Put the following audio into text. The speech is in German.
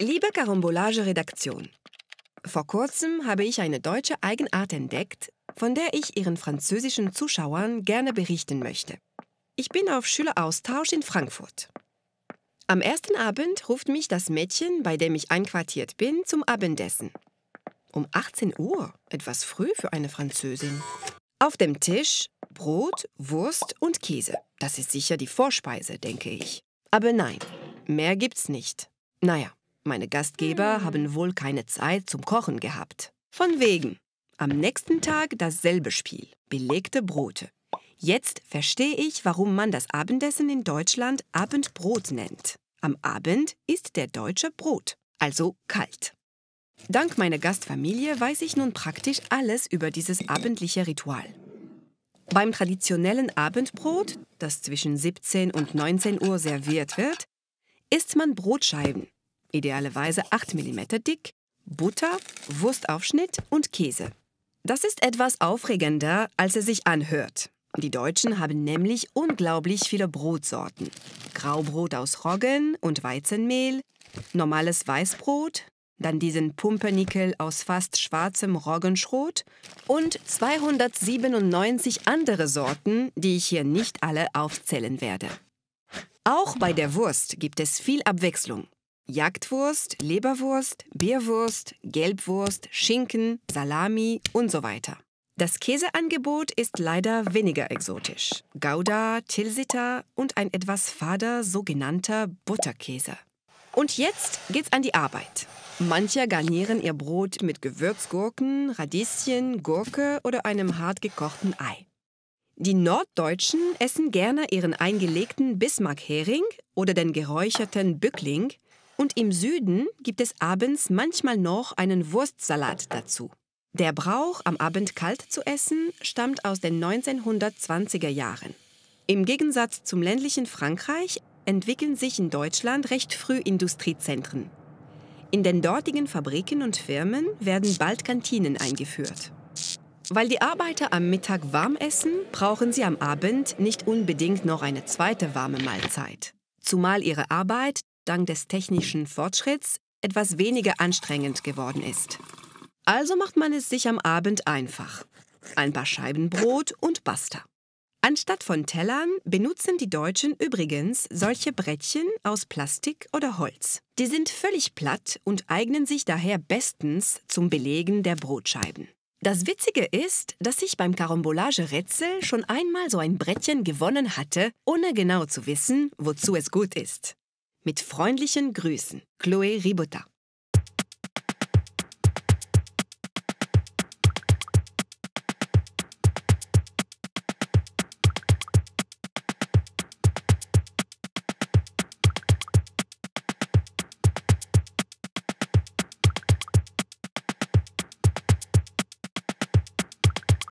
Liebe carambolage redaktion vor kurzem habe ich eine deutsche Eigenart entdeckt, von der ich Ihren französischen Zuschauern gerne berichten möchte. Ich bin auf Schüleraustausch in Frankfurt. Am ersten Abend ruft mich das Mädchen, bei dem ich einquartiert bin, zum Abendessen. Um 18 Uhr, etwas früh für eine Französin. Auf dem Tisch Brot, Wurst und Käse. Das ist sicher die Vorspeise, denke ich. Aber nein, mehr gibt's nicht. Naja, meine Gastgeber haben wohl keine Zeit zum Kochen gehabt. Von wegen. Am nächsten Tag dasselbe Spiel. Belegte Brote. Jetzt verstehe ich, warum man das Abendessen in Deutschland Abendbrot nennt. Am Abend ist der deutsche Brot, also kalt. Dank meiner Gastfamilie weiß ich nun praktisch alles über dieses abendliche Ritual. Beim traditionellen Abendbrot, das zwischen 17 und 19 Uhr serviert wird, isst man Brotscheiben, idealerweise 8 mm dick, Butter, Wurstaufschnitt und Käse. Das ist etwas aufregender, als es sich anhört. Die Deutschen haben nämlich unglaublich viele Brotsorten. Graubrot aus Roggen und Weizenmehl, normales Weißbrot, dann diesen Pumpernickel aus fast schwarzem Roggenschrot und 297 andere Sorten, die ich hier nicht alle aufzählen werde. Auch bei der Wurst gibt es viel Abwechslung. Jagdwurst, Leberwurst, Bierwurst, Gelbwurst, Schinken, Salami und so weiter. Das Käseangebot ist leider weniger exotisch. Gouda, Tilsiter und ein etwas fader sogenannter Butterkäse. Und jetzt geht's an die Arbeit. Manche garnieren ihr Brot mit Gewürzgurken, Radieschen, Gurke oder einem hart gekochten Ei. Die Norddeutschen essen gerne ihren eingelegten Bismarckhering oder den geräucherten Bückling, und im Süden gibt es abends manchmal noch einen Wurstsalat dazu. Der Brauch, am Abend kalt zu essen, stammt aus den 1920er Jahren. Im Gegensatz zum ländlichen Frankreich entwickeln sich in Deutschland recht früh Industriezentren. In den dortigen Fabriken und Firmen werden bald Kantinen eingeführt. Weil die Arbeiter am Mittag warm essen, brauchen sie am Abend nicht unbedingt noch eine zweite warme Mahlzeit, zumal ihre Arbeit dank des technischen Fortschritts etwas weniger anstrengend geworden ist. Also macht man es sich am Abend einfach. Ein paar Scheiben Brot und basta. Anstatt von Tellern benutzen die Deutschen übrigens solche Brettchen aus Plastik oder Holz. Die sind völlig platt und eignen sich daher bestens zum Belegen der Brotscheiben. Das Witzige ist, dass ich beim Karambolage-Rätsel schon einmal so ein Brettchen gewonnen hatte, ohne genau zu wissen, wozu es gut ist. Mit freundlichen Grüßen, Chloe Ribota.